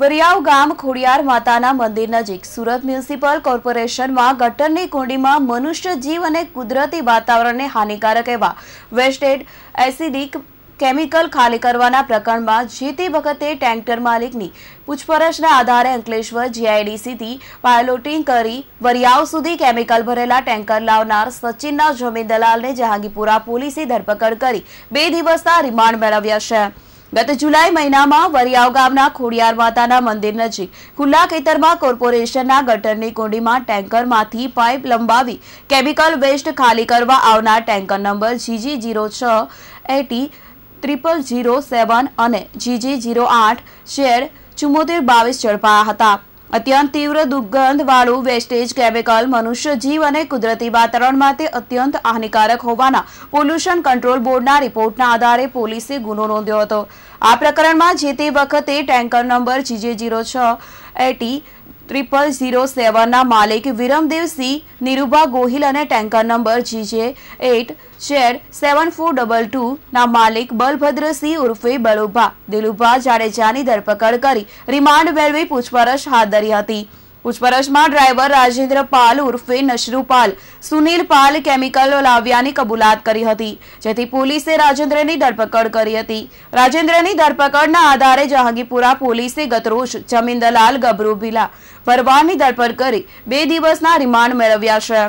વરિયાવ ગામ ખોડિયાર માતાના મંદિર નજીક સુરત મ્યુનિસિપલ કોર્પોરેશનમાં ગટરની કુંડીમાં મનુષ્ય જીવ અને કુદરતી વાતાવરણને હાનિકારક એવા વેસ્ટેડ એસિડિક કેમિકલ ખાલી કરવાના પ્રકરણમાં જે તે વખતે ટેન્કર માલિકની પૂછપરછના આધારે અંકલેશ્વર જીઆઈડીસીથી પાયલોટિંગ કરી વરિયાવ સુધી કેમિકલ ભરેલા ટેન્કર લાવનાર સચિનના જમીન દલાલને જહાંગીરપુરા પોલીસે ધરપકડ કરી બે દિવસના રિમાન્ડ મેળવ્યા છે ગત જુલાઈ મહિનામાં વરિયાવ ગામના ખોડિયાર માતાના મંદિર નજીક ખુલ્લા ખેતરમાં કોર્પોરેશનના ગટરની કોડીમાં ટેન્કરમાંથી પાઇપ લંબાવી કેમિકલ વેસ્ટ ખાલી કરવા આવનાર ટેન્કર નંબર જીજી જીરો છ એટી ત્રિપલ જીરો સેવન અને જીજી જીરો આઠ શેર ચુમ્મોતેર બાવીસ ઝડપાયા હતા અત્યંત તીવ્ર દુર્ગંધવાળું વેસ્ટેજ કેમિકલ મનુષ્ય જીવ અને કુદરતી વાતાવરણ માટે અત્યંત હાનિકારક હોવાના પોલ્યુશન કંટ્રોલ બોર્ડના રિપોર્ટના આધારે પોલીસે ગુનો નોંધ્યો હતો આ પ્રકરણમાં જે તે વખતે ટેન્કર નંબર જીજે જીરો છ એટી ત્રિપલ ઝીરો સેવનના માલિક વિરમદેવસિંહ નિરૂભા ગોહિલ અને ટેન્કર નંબર જીજે એટ શેર સેવન ફોર ડબલ ટુના માલિક બલભદ્રસિંહ ઉર્ફે બળુભા દિલુભા જાડેજાની ધરપકડ કરી રિમાન્ડ મેળવી પૂછપરછ હાથ ધરી હતી પૂછપરછમાં ડ્રાઈવર રાજેન્દ્ર પાલ ઉર્ફે નશરૂ પાલ સુનિલ પાલ કેમિકલ લાવ્યાની કબૂલાત કરી હતી જેથી પોલીસે રાજેન્દ્રની ધરપકડ કરી હતી રાજેન્દ્રની ધરપકડના આધારે જહાંગીપુરા પોલીસે ગતરોજ જમીન દલાલ ગબરૂ ભીલા ભરવાડની ધરપકડ કરી બે દિવસના રિમાન્ડ મેળવ્યા છે